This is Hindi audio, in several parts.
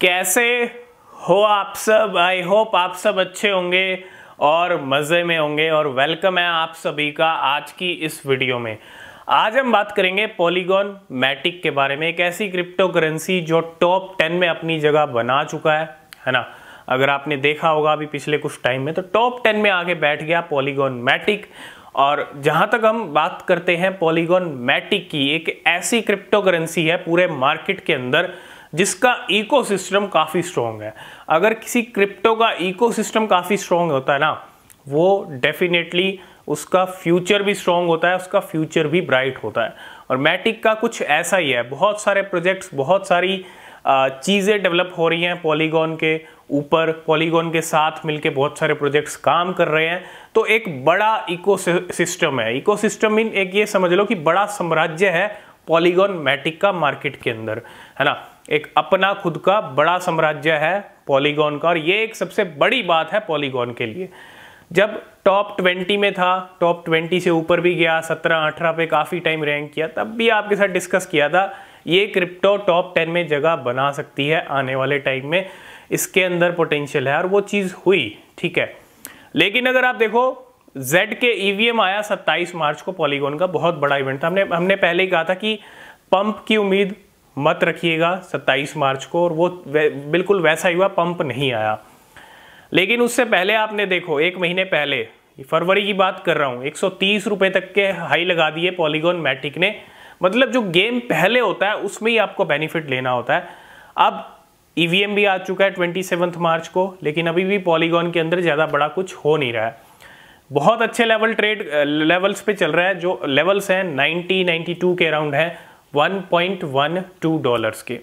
कैसे हो आप सब आई होप आप सब अच्छे होंगे और मज़े में होंगे और वेलकम है आप सभी का आज की इस वीडियो में आज हम बात करेंगे पॉलीगॉन मैटिक के बारे में एक ऐसी क्रिप्टो करेंसी जो टॉप टेन में अपनी जगह बना चुका है है ना अगर आपने देखा होगा अभी पिछले कुछ टाइम में तो टॉप टेन में आगे बैठ गया पॉलीगॉन मैटिक और जहां तक हम बात करते हैं पॉलीगॉन मैटिक की एक ऐसी क्रिप्टो करेंसी है पूरे मार्केट के अंदर जिसका इकोसिस्टम काफ़ी स्ट्रॉन्ग है अगर किसी क्रिप्टो का इकोसिस्टम काफ़ी स्ट्रॉन्ग होता है ना वो डेफिनेटली उसका फ्यूचर भी स्ट्रॉन्ग होता है उसका फ्यूचर भी ब्राइट होता है और मैटिक का कुछ ऐसा ही है बहुत सारे प्रोजेक्ट्स बहुत सारी चीज़ें डेवलप हो रही हैं पॉलीगॉन के ऊपर पॉलीगॉन के साथ मिलके बहुत सारे प्रोजेक्ट्स काम कर रहे हैं तो एक बड़ा इकोसिस्टम सिस्टम है इको सिस्टम इन एक ये समझ लो कि बड़ा साम्राज्य है पॉलीगॉन मैटिक का मार्केट के अंदर है ना एक अपना खुद का बड़ा साम्राज्य है पॉलीगॉन का और ये एक सबसे बड़ी बात है पॉलीगॉन के लिए जब टॉप ट्वेंटी में था टॉप ट्वेंटी से ऊपर भी गया सत्रह अठारह पे काफ़ी टाइम रैंक किया तब भी आपके साथ डिस्कस किया था ये क्रिप्टो टॉप टेन में जगह बना सकती है आने वाले टाइम में इसके अंदर पोटेंशियल है और वो चीज़ हुई ठीक है लेकिन अगर आप देखो जेड के ईवीएम e आया 27 मार्च को पॉलीगॉन का बहुत बड़ा इवेंट था हमने हमने पहले ही कहा था कि पंप की उम्मीद मत रखिएगा 27 मार्च को और वो वे, बिल्कुल वैसा ही हुआ पंप नहीं आया लेकिन उससे पहले आपने देखो एक महीने पहले फरवरी की बात कर रहा हूँ एक सौ तक के हाई लगा दिए पॉलीगॉन मैटिक ने मतलब जो गेम पहले होता है उसमें ही आपको बेनिफिट लेना होता है अब ईवीएम e भी आ चुका है ट्वेंटी मार्च को लेकिन अभी भी पॉलीगॉन के अंदर ज़्यादा बड़ा कुछ हो नहीं रहा है बहुत अच्छे लेवल ट्रेड लेवल्स पे चल रहा है जो लेवल्स हैं 90 92 के अराउंड है 1.12 डॉलर्स के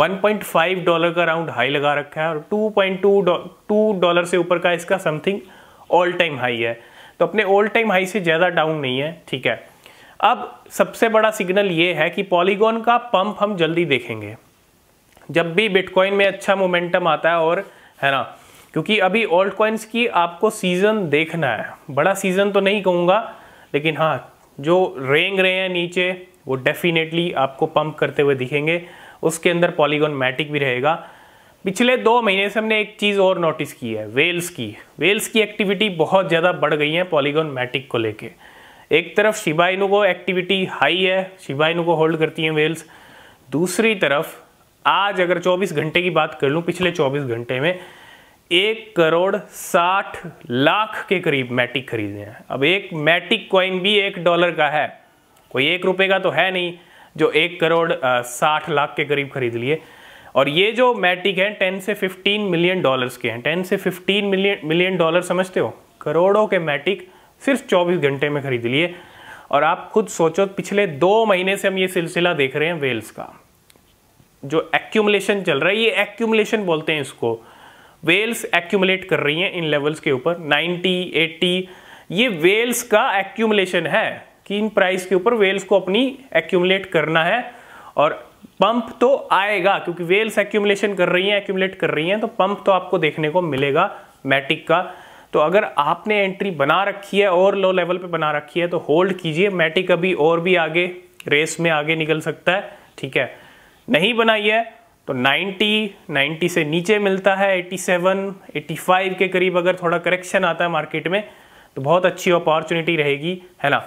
1.5 डॉलर का राउंड हाई लगा रखा है और 2.2 डॉलर से ऊपर का इसका समथिंग ऑल टाइम हाई है तो अपने ऑल टाइम हाई से ज़्यादा डाउन नहीं है ठीक है अब सबसे बड़ा सिग्नल ये है कि पॉलीगॉन का पंप हम जल्दी देखेंगे जब भी बिटकॉइन में अच्छा मोमेंटम आता है और है ना क्योंकि अभी ओल्ड कॉइन्स की आपको सीज़न देखना है बड़ा सीज़न तो नहीं कहूँगा लेकिन हाँ जो रेंग रहे हैं नीचे वो डेफिनेटली आपको पंप करते हुए दिखेंगे उसके अंदर पॉलीगॉन मैटिक भी रहेगा पिछले दो महीने से हमने एक चीज़ और नोटिस की है वेल्स की वेल्स की एक्टिविटी बहुत ज़्यादा बढ़ गई है पॉलीगॉन मैटिक को लेके एक तरफ शिबाइनु को एक्टिविटी हाई है शिबाइनु को होल्ड करती हैं वेल्स दूसरी तरफ आज अगर 24 घंटे की बात कर लूँ पिछले 24 घंटे में एक करोड़ साठ लाख के करीब मैटिक खरीदे हैं अब एक मैटिक कॉइन भी एक डॉलर का है कोई एक रुपए का तो है नहीं जो एक करोड़ साठ लाख के करीब खरीद लिए और ये जो मैटिक हैं टेन से फिफ्टीन मिलियन डॉलर्स के हैं टेन से फिफ्टीन मिलियन मिलियन डॉलर समझते हो करोड़ों के मैटिक सिर्फ चौबीस घंटे में खरीद लिए और आप खुद सोचो पिछले दो महीने से हम ये सिलसिला देख रहे हैं वेल्स का जो एक्यूमलेशन चल रहा है ये एक्यूमलेशन बोलते हैं इसको वेल्स एक्यूमुलेट कर रही हैं इन लेवल्स के ऊपर 90, 80 ये वेल्स का एक्यूमुलेशन है कि इन प्राइस के ऊपर वेल्स को अपनी एक्यूमुलेट करना है और पंप तो आएगा क्योंकि वेल्स एक्यूमुलेशन कर रही हैं एक्यूमुलेट कर रही हैं तो पंप तो आपको देखने को मिलेगा मैटिक का तो अगर आपने एंट्री बना रखी है और लो लेवल पर बना रखी है तो होल्ड कीजिए मैटिक अभी और भी आगे रेस में आगे निकल सकता है ठीक है नहीं बनाई है तो 90 90 से नीचे मिलता है 87 85 के करीब अगर थोड़ा करेक्शन आता है मार्केट में तो बहुत अच्छी अपॉर्चुनिटी रहेगी है ना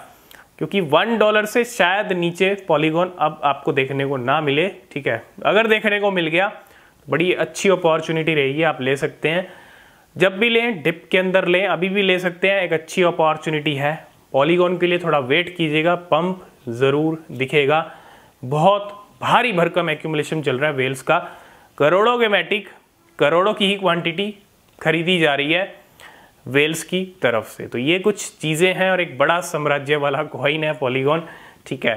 क्योंकि वन डॉलर से शायद नीचे पॉलीगॉन अब आपको देखने को ना मिले ठीक है अगर देखने को मिल गया तो बड़ी अच्छी अपॉर्चुनिटी रहेगी आप ले सकते हैं जब भी लें डिप के अंदर लें अभी भी ले सकते हैं एक अच्छी अपॉर्चुनिटी है पॉलीगॉन के लिए थोड़ा वेट कीजिएगा पंप ज़रूर दिखेगा बहुत भारी भरकम एक्यूमुलेशन चल रहा है वेल्स का करोड़ों के मैटिक करोड़ों की ही क्वांटिटी खरीदी जा रही है वेल्स की तरफ से तो ये कुछ चीज़ें हैं और एक बड़ा साम्राज्य वाला कॉइन है पॉलीगॉन ठीक है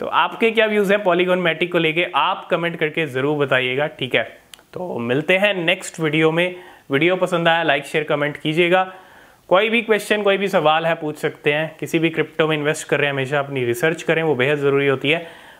तो आपके क्या व्यूज़ हैं पॉलीगॉन मैटिक को लेके आप कमेंट करके ज़रूर बताइएगा ठीक है तो मिलते हैं नेक्स्ट वीडियो में वीडियो पसंद आया लाइक शेयर कमेंट कीजिएगा कोई भी क्वेश्चन कोई भी सवाल है पूछ सकते हैं किसी भी क्रिप्टो में इन्वेस्ट कर रहे हैं हमेशा अपनी रिसर्च करें वो बेहद ज़रूरी होती है